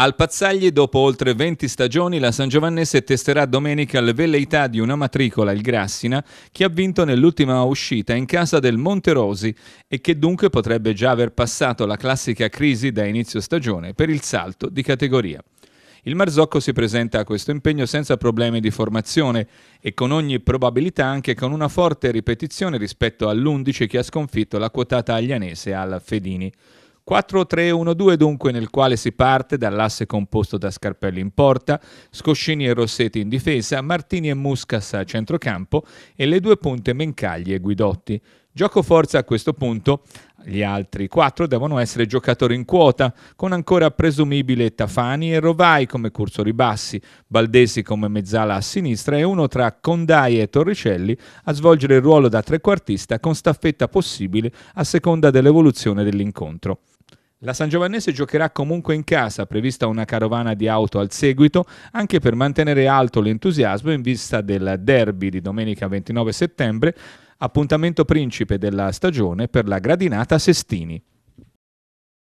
Al Pazzagli, dopo oltre 20 stagioni, la San Giovannese testerà domenica le velleità di una matricola, il Grassina, che ha vinto nell'ultima uscita in casa del Monterosi e che dunque potrebbe già aver passato la classica crisi da inizio stagione per il salto di categoria. Il Marzocco si presenta a questo impegno senza problemi di formazione e con ogni probabilità anche con una forte ripetizione rispetto all'11 che ha sconfitto la quotata aglianese al Fedini. 4-3-1-2 dunque nel quale si parte dall'asse composto da Scarpelli in porta, Scoscini e Rossetti in difesa, Martini e Muscas a centrocampo e le due punte Mencagli e Guidotti. Gioco forza a questo punto, gli altri quattro devono essere giocatori in quota, con ancora presumibile Tafani e Rovai come cursori bassi, Baldesi come mezzala a sinistra e uno tra Condai e Torricelli a svolgere il ruolo da trequartista con staffetta possibile a seconda dell'evoluzione dell'incontro. La San Giovannese giocherà comunque in casa, prevista una carovana di auto al seguito, anche per mantenere alto l'entusiasmo in vista del derby di domenica 29 settembre, appuntamento principe della stagione per la gradinata Sestini.